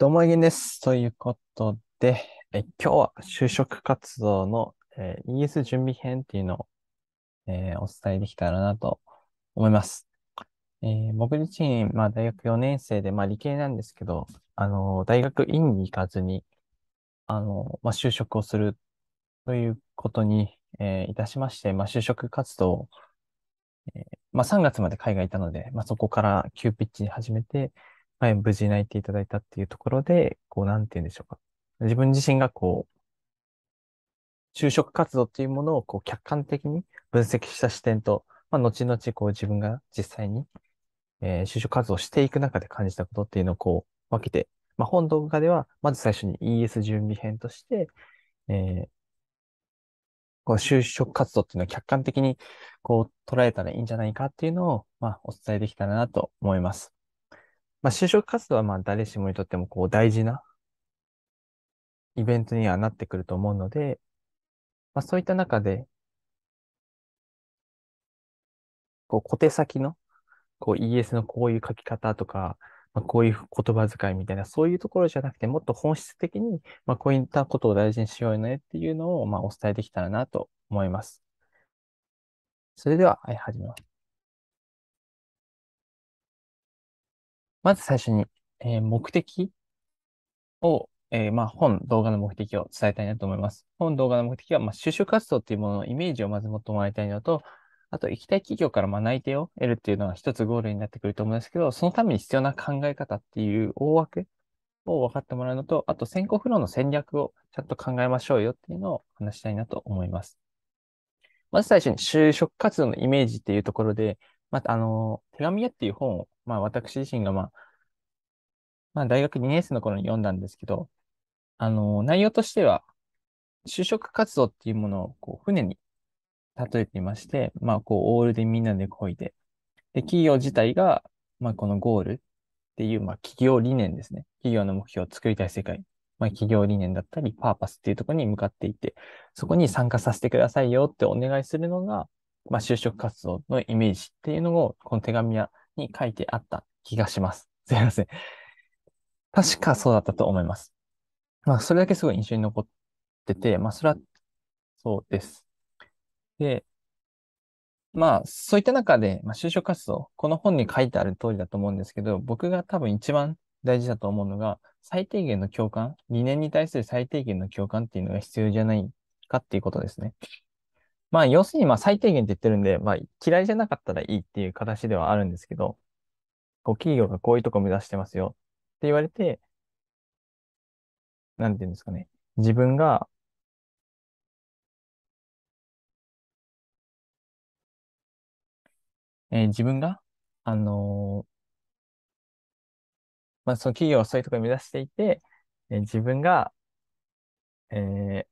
どうも、いげんです。ということで、え今日は就職活動の、えー、ES 準備編っていうのを、えー、お伝えできたらなと思います。えー、僕自身、まあ、大学4年生で、まあ、理系なんですけど、あの大学院に行かずに、あのまあ、就職をするということに、えいたしまして、まあ、就職活動を、えまあ、3月まで海外いたので、まあ、そこから急ピッチに始めて、はい、無事泣いていただいたっていうところで、こう、なんて言うんでしょうか。自分自身がこう、就職活動っていうものをこう客観的に分析した視点と、まあ、後々こう自分が実際に、えー、就職活動をしていく中で感じたことっていうのをこう分けて、まあ、本動画ではまず最初に ES 準備編として、えー、こう就職活動っていうのを客観的にこう捉えたらいいんじゃないかっていうのを、まあ、お伝えできたらなと思います。まあ、就職活動はまあ誰しもにとってもこう大事なイベントにはなってくると思うので、まあ、そういった中で、こう小手先のこう ES のこういう書き方とか、まあ、こういう言葉遣いみたいな、そういうところじゃなくて、もっと本質的に、まあ、こういったことを大事にしようよねっていうのを、まあ、お伝えできたらなと思います。それでは、はい、始めます。まず最初に、えー目的を、えーまあ、本、動画の目的を伝えたいなと思います。本、動画の目的は、まあ、収活動っていうもののイメージをまず持ってもらいたいのと、あと、行きたい企業からま内定を得るっていうのが一つゴールになってくると思うんですけど、そのために必要な考え方っていう大枠を分かってもらうのと、あと、先行フローの戦略をちゃんと考えましょうよっていうのを話したいなと思います。まず最初に就職活動のイメージっていうところで、また、あの、手紙屋っていう本をまあ、私自身が、まあ、まあ、大学2年生の頃に読んだんですけど、あの、内容としては、就職活動っていうものをこう船に例えていまして、まあ、こう、オールでみんなで漕いで、で、企業自体が、まあ、このゴールっていう、まあ、企業理念ですね。企業の目標を作りたい世界。まあ、企業理念だったり、パーパスっていうところに向かっていて、そこに参加させてくださいよってお願いするのが、まあ、就職活動のイメージっていうのを、この手紙やに書いてあった気がします。すいません。確かそうだったと思います。まあ、それだけすごい印象に残ってて、まあ、それは、そうです。で、まあ、そういった中で、まあ、就職活動、この本に書いてある通りだと思うんですけど、僕が多分一番大事だと思うのが、最低限の共感、理念に対する最低限の共感っていうのが必要じゃないかっていうことですね。まあ、要するに、まあ、最低限って言ってるんで、まあ、嫌いじゃなかったらいいっていう形ではあるんですけど、こう、企業がこういうとこ目指してますよって言われて、なんていうんですかね。自分が、えー、自分が、あのー、まあ、その企業はそういうところを目指していて、えー、自分が、えー、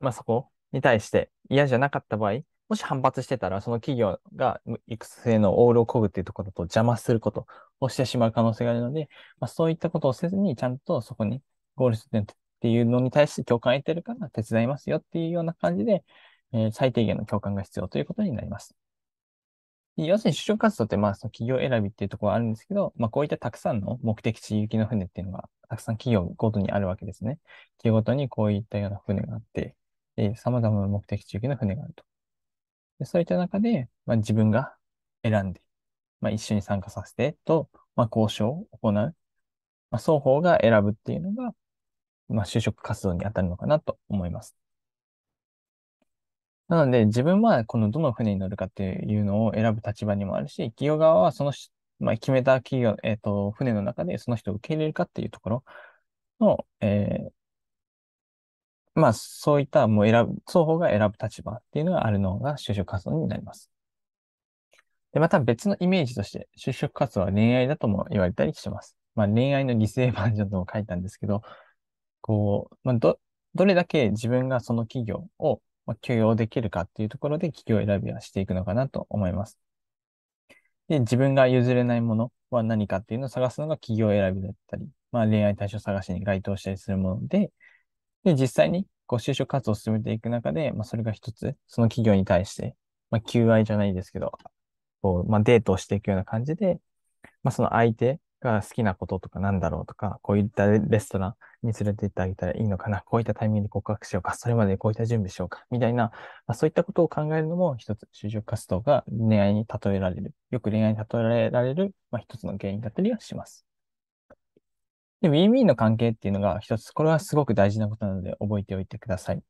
まあ、そこに対して嫌じゃなかった場合、もし反発してたら、その企業が育成のオールをこぐっていうところと邪魔することをしてしまう可能性があるので、まあ、そういったことをせずに、ちゃんとそこにゴール点っていうのに対して共感を得てるから手伝いますよっていうような感じで、えー、最低限の共感が必要ということになります。要するに就職活動って、まあ、その企業選びっていうところはあるんですけど、まあ、こういったたくさんの目的地行きの船っていうのが、たくさん企業ごとにあるわけですね。企業ごとにこういったような船があって、えー、様々な目的地域の船があると。でそういった中で、まあ、自分が選んで、まあ、一緒に参加させてと、まあ、交渉を行う。まあ、双方が選ぶっていうのが、まあ、就職活動に当たるのかなと思います。なので、自分はこのどの船に乗るかっていうのを選ぶ立場にもあるし、企業側はその、まあ、決めた企業、えっ、ー、と、船の中でその人を受け入れるかっていうところの、えー、まあ、そういったもう選ぶ、双方が選ぶ立場っていうのがあるのが就職活動になります。で、また別のイメージとして、就職活動は恋愛だとも言われたりします。まあ、恋愛の犠牲バージョンとも書いたんですけど、こう、まあ、ど、どれだけ自分がその企業を許容できるかっていうところで企業選びはしていくのかなと思います。で、自分が譲れないものは何かっていうのを探すのが企業選びだったり、まあ、恋愛対象探しに該当したりするもので、で、実際にこう就職活動を進めていく中で、まあ、それが一つ、その企業に対して、まあ、求愛じゃないですけど、こうまあ、デートをしていくような感じで、まあ、その相手が好きなこととかなんだろうとか、こういったレストランに連れて行ってあげたらいいのかな、こういったタイミングで告白しようか、それまでこういった準備しようか、みたいな、まあ、そういったことを考えるのも一つ、就職活動が恋愛に例えられる、よく恋愛に例えられる、まあ、一つの原因だったりはします。で、WinWin の関係っていうのが一つ、これはすごく大事なことなので覚えておいてください。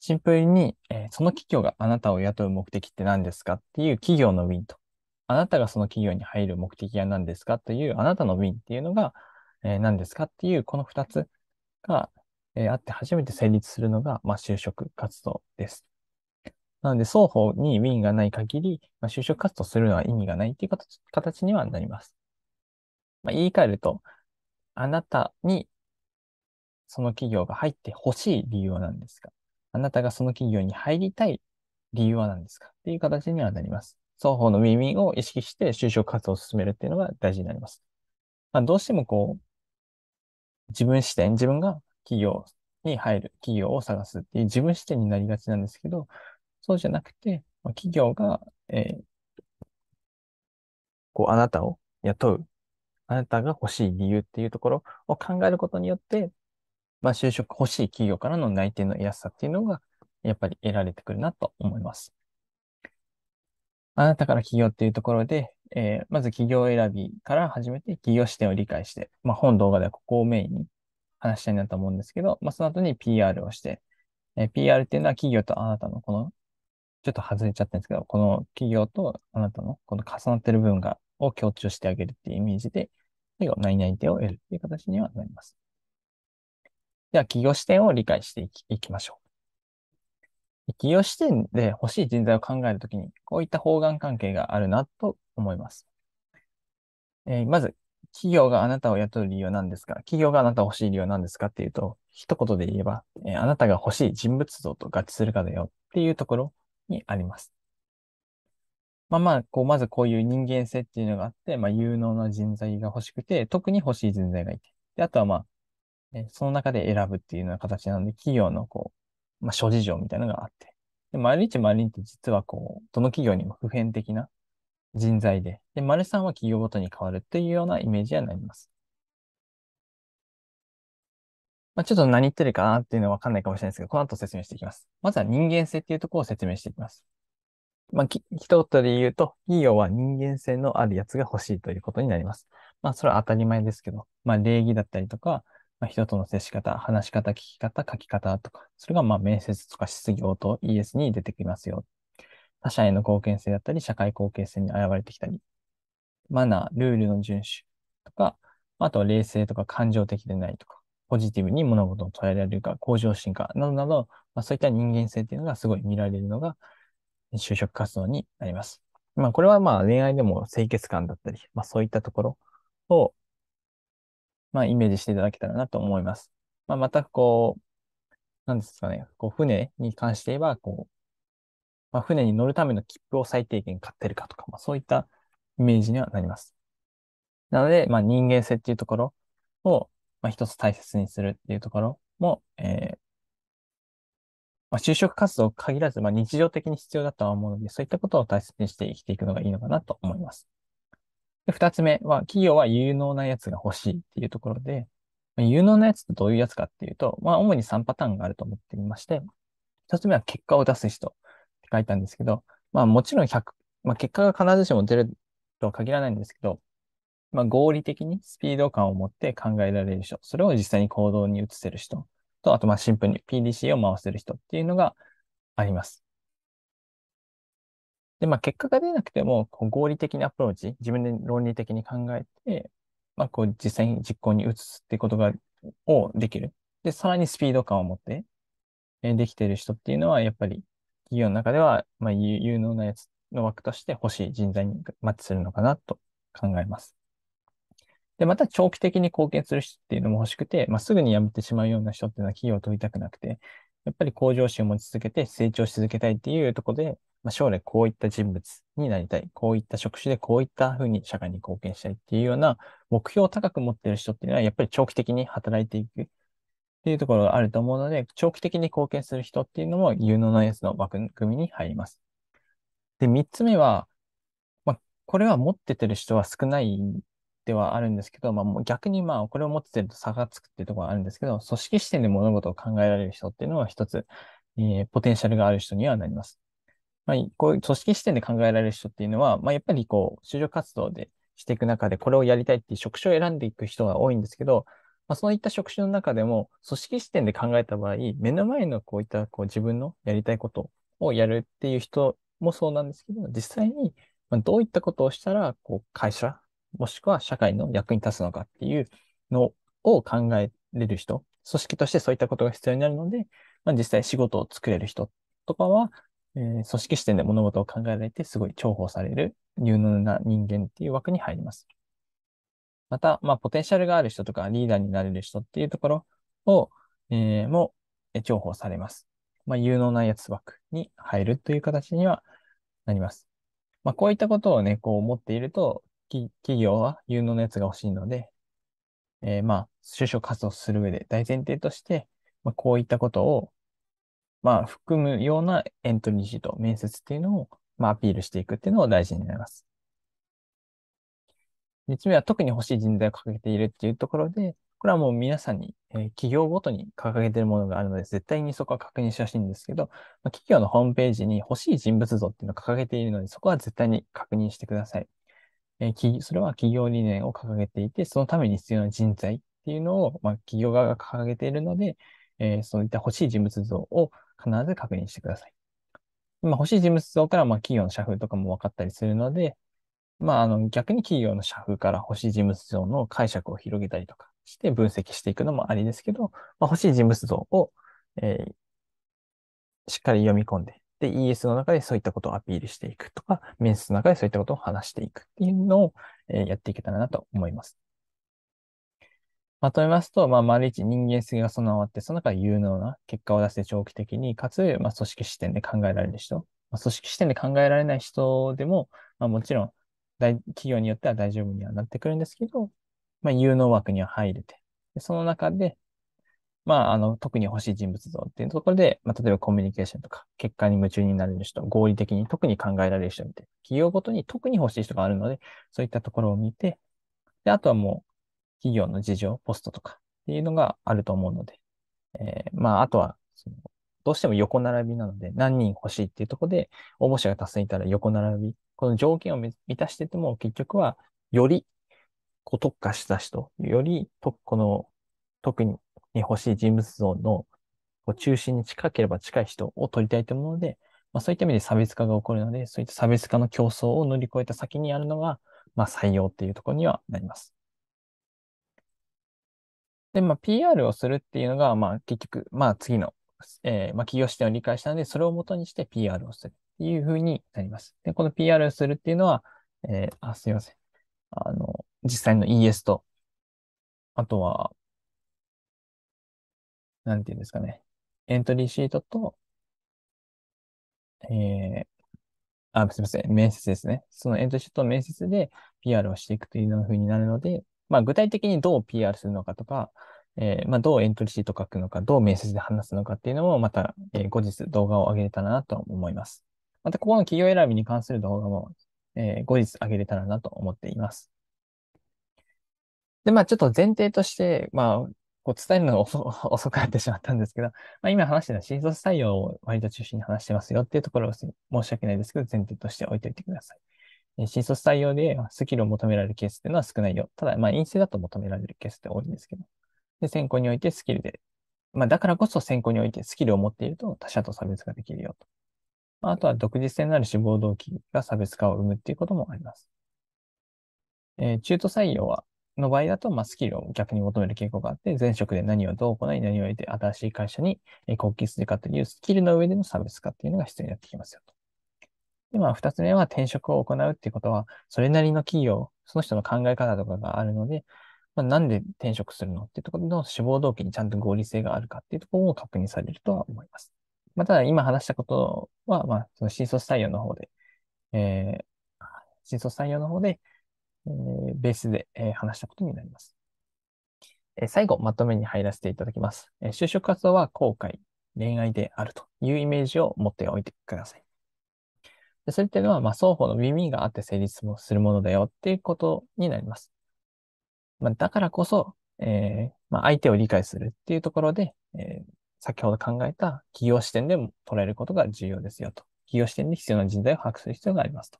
シンプルに、えー、その企業があなたを雇う目的って何ですかっていう企業の Win と、あなたがその企業に入る目的は何ですかという、あなたの Win っていうのが、えー、何ですかっていう、この2つが、えー、あって初めて成立するのが、まあ、就職活動です。なので、双方に Win がない限り、まあ、就職活動するのは意味がないっていう形にはなります。まあ、言い換えると、あなたにその企業が入ってほしい理由は何ですかあなたがその企業に入りたい理由は何ですかっていう形にはなります。双方の耳を意識して就職活動を進めるっていうのが大事になります。まあ、どうしてもこう、自分視点、自分が企業に入る、企業を探すっていう自分視点になりがちなんですけど、そうじゃなくて、企業が、えー、こう、あなたを雇うあなたが欲しい理由っていうところを考えることによって、まあ、就職欲しい企業からの内定の安さっていうのが、やっぱり得られてくるなと思います。あなたから企業っていうところで、えー、まず企業選びから始めて、企業視点を理解して、まあ、本動画ではここをメインに話したいなと思うんですけど、まあ、その後に PR をして、えー、PR っていうのは企業とあなたのこの、ちょっと外れちゃったんですけど、この企業とあなたのこの重なってる部分がを強調してあげるっていうイメージで、最後、何々手を得るっていう形にはなります。では、企業視点を理解していきましょう。企業視点で欲しい人材を考えるときに、こういった方眼関係があるなと思います。えー、まず、企業があなたを雇う理由は何ですか企業があなたを欲しい理由は何ですかっていうと、一言で言えば、えー、あなたが欲しい人物像と合致するかだよっていうところにあります。まあまあ、こう、まずこういう人間性っていうのがあって、まあ、有能な人材が欲しくて、特に欲しい人材がいて。で、あとはまあ、えその中で選ぶっていうような形なので、企業のこう、まあ、諸事情みたいなのがあって。で、マリリチ・マリンって実はこう、どの企業にも普遍的な人材で、で、マルさんは企業ごとに変わるっていうようなイメージになります。まあ、ちょっと何言ってるかなっていうのはわかんないかもしれないですけど、この後説明していきます。まずは人間性っていうところを説明していきます。まあ、一言で言うと、企業は人間性のあるやつが欲しいということになります。まあ、それは当たり前ですけど、まあ、礼儀だったりとか、まあ、人との接し方、話し方、聞き方、書き方とか、それがまあ面接とか質疑応答、ES に出てきますよ。他者への貢献性だったり、社会貢献性に現れてきたり、マナー、ルールの遵守とか、あとは冷静とか感情的でないとか、ポジティブに物事を捉えられるか、向上心かなどなど、まあ、そういった人間性っていうのがすごい見られるのが、就職活動になります。まあ、これはまあ恋愛でも清潔感だったり、まあそういったところを、まあイメージしていただけたらなと思います。まあまたこう、なんですかね、こう船に関して言えば、こう、まあ船に乗るための切符を最低限買ってるかとか、まあそういったイメージにはなります。なので、まあ人間性っていうところを、まあ一つ大切にするっていうところも、えー、まあ、就職活動限らず、まあ、日常的に必要だとは思うので、そういったことを大切にして生きていくのがいいのかなと思います。で二つ目は、企業は有能なやつが欲しいっていうところで、まあ、有能なやつってどういうやつかっていうと、まあ、主に3パターンがあると思っていまして、一つ目は結果を出す人って書いたんですけど、まあ、もちろん100、まあ、結果が必ずしも出るとは限らないんですけど、まあ、合理的にスピード感を持って考えられる人、それを実際に行動に移せる人、と、あとまあシンプルに p d c を回せる人っていうのがあります。で、まあ結果が出なくても、こう合理的なアプローチ、自分で論理的に考えて、まあこう実際に実行に移すっていうことが、をできる。で、さらにスピード感を持って、えできている人っていうのは、やっぱり企業の中では、まあ有能なやつの枠として欲しい人材にマッチするのかなと考えます。で、また長期的に貢献する人っていうのも欲しくて、まあ、すぐに辞めてしまうような人っていうのは企業を取りたくなくて、やっぱり向上心を持ち続けて成長し続けたいっていうところで、まあ、将来こういった人物になりたい。こういった職種でこういったふうに社会に貢献したいっていうような目標を高く持っている人っていうのは、やっぱり長期的に働いていくっていうところがあると思うので、長期的に貢献する人っていうのも有能なやつの枠組みに入ります。で、三つ目は、これは持っててる人は少ないではあるんですけど、まあ、もう逆にまあこれを持ってると差がつくっていうところはあるんですけど、組織視点で物事を考えられる人っていうのは一つ、えー、ポテンシャルがある人にはなります。まあ、こういう組織視点で考えられる人っていうのは、まあ、やっぱりこう、就職活動でしていく中で、これをやりたいっていう職種を選んでいく人が多いんですけど、まあ、そういった職種の中でも、組織視点で考えた場合、目の前のこういったこう自分のやりたいことをやるっていう人もそうなんですけど、実際にどういったことをしたら、こう、会社もしくは社会の役に立つのかっていうのを考えれる人、組織としてそういったことが必要になるので、まあ、実際仕事を作れる人とかは、えー、組織視点で物事を考えられてすごい重宝される有能な人間っていう枠に入ります。また、まあ、ポテンシャルがある人とかリーダーになれる人っていうところを、えー、も重宝されます。まあ、有能なやつ枠に入るという形にはなります。まあ、こういったことをね、こう思っていると、企業は有能なやつが欲しいので、えー、まあ、就職活動する上で大前提として、まあ、こういったことを、まあ、含むようなエントリーシート、面接っていうのを、まあ、アピールしていくっていうのが大事になります。3つ目は特に欲しい人材を掲げているっていうところで、これはもう皆さんに、えー、企業ごとに掲げているものがあるので、絶対にそこは確認してほしいんですけど、まあ、企業のホームページに欲しい人物像っていうのを掲げているので、そこは絶対に確認してください。えー、それは企業理念を掲げていて、そのために必要な人材っていうのを、まあ、企業側が掲げているので、えー、そういった欲しい人物像を必ず確認してください。まあ、欲しい人物像から、まあ、企業の社風とかも分かったりするので、まあ、あの逆に企業の社風から欲しい人物像の解釈を広げたりとかして分析していくのもありですけど、まあ、欲しい人物像を、えー、しっかり読み込んでで、ES の中でそういったことをアピールしていくとか、面接の中でそういったことを話していくっていうのを、えやっていけたらなと思います。まとめますと、まあ、丸一人間性が備わって、その中で有能な結果を出して長期的に、かつ、まあ、組織視点で考えられる人、まあ、組織視点で考えられない人でも、まあ、もちろん大、企業によっては大丈夫にはなってくるんですけど、まあ、有能枠には入れて、その中で、まあ、あの、特に欲しい人物像っていうところで、まあ、例えばコミュニケーションとか、結果に夢中になれる人、合理的に特に考えられる人みたいな、企業ごとに特に欲しい人があるので、そういったところを見て、で、あとはもう、企業の事情、ポストとかっていうのがあると思うので、えー、まあ、あとは、その、どうしても横並びなので、何人欲しいっていうところで、応募者が達成いたら横並び、この条件を満たしてても、結局は、より、こう特化した人、より、と、この、特にに欲しい人物像の中心に近ければ近い人を取りたいと思うので、まあ、そういった意味で差別化が起こるので、そういった差別化の競争を乗り越えた先にあるのが、まあ、採用っていうところにはなります。で、まあ、PR をするっていうのが、まあ、結局、まあ、次の、えー、まあ、企業視点を理解したので、それをもとにして PR をするっていうふうになります。で、この PR をするっていうのは、えー、あ、すいません。あの、実際の ES と、あとは、なんていうんですかね、エントリーシートと、えー、あ、すみません、面接ですね。そのエントリーシートと面接で PR をしていくというような風になるので、まあ、具体的にどう PR するのかとか、えー、まあ、どうエントリーシート書くのか、どう面接で話すのかっていうのも、また、えー、後日動画を上げれたらなと思います。また、ここの企業選びに関する動画も、えー、後日上げれたらなと思っています。で、まあ、ちょっと前提として、まあ、こう伝えるのが 遅くなってしまったんですけど、まあ、今話してるのは新卒採用を割と中心に話してますよっていうところを申し訳ないですけど、前提として置いておいてください。新卒採用でスキルを求められるケースっていうのは少ないよ。ただ、まあ、陰性だと求められるケースって多いんですけど。で、選考においてスキルで、まあ、だからこそ選考においてスキルを持っていると他者と差別ができるよと。まあ、あとは独自性のある志望動機が差別化を生むっていうこともあります。えー、中途採用はの場合だと、まあ、スキルを逆に求める傾向があって、前職で何をどう行い、何を得て、新しい会社に貢献するかというスキルの上での差別化っていうのが必要になってきますよと。で、まあ、二つ目は転職を行うっていうことは、それなりの企業、その人の考え方とかがあるので、まあ、なんで転職するのっていうところの志望動機にちゃんと合理性があるかっていうところも確認されるとは思います。まあ、ただ、今話したことは、まあ、その新卒採用の方で、えー、新卒採用の方で、えー、ベースで、えー、話したことになります。えー、最後、まとめに入らせていただきます、えー。就職活動は後悔、恋愛であるというイメージを持っておいてください。でそれっていうのは、まあ、双方の耳があって成立もするものだよっていうことになります。まあ、だからこそ、えーまあ、相手を理解するっていうところで、えー、先ほど考えた企業視点でも捉えることが重要ですよと。企業視点で必要な人材を把握する必要がありますと。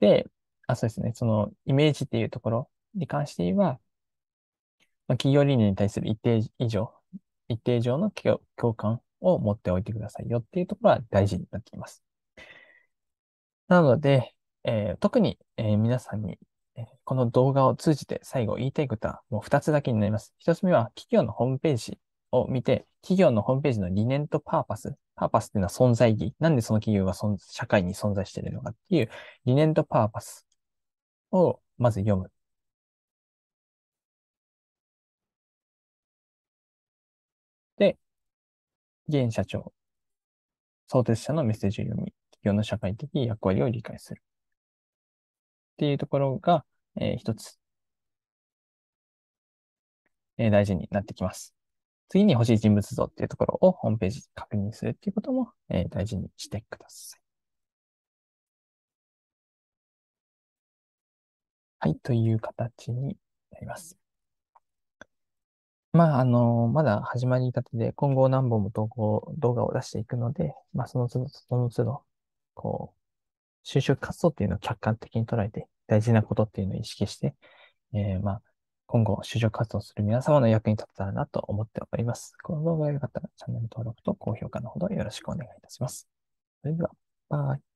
で、あ、そうですね。そのイメージっていうところに関して言えば、まあ、企業理念に対する一定以上、一定以上の共感を持っておいてくださいよっていうところは大事になってきます。なので、えー、特に、えー、皆さんに、えー、この動画を通じて最後言いたいことはもう2つだけになります。1つ目は企業のホームページを見て、企業のホームページの理念とパーパス。パーパスっていうのは存在意義。なんでその企業が社会に存在しているのかっていう理念とパーパスをまず読む。で、現社長、創設者のメッセージを読み、企業の社会的役割を理解する。っていうところが、えー、一つ、えー、大事になってきます。次に欲しい人物像っていうところをホームページ確認するっていうことも、えー、大事にしてください。はい、という形になります。まあ、あの、まだ始まりたてで、今後何本も投稿、動画を出していくので、まあ、その都度、その都度、こう、就職活動っていうのを客観的に捉えて、大事なことっていうのを意識して、えー、まあ、今後、就職活動する皆様の役に立ったらなと思っております。この動画が良かったら、チャンネル登録と高評価のほどよろしくお願いいたします。それでは、バイ。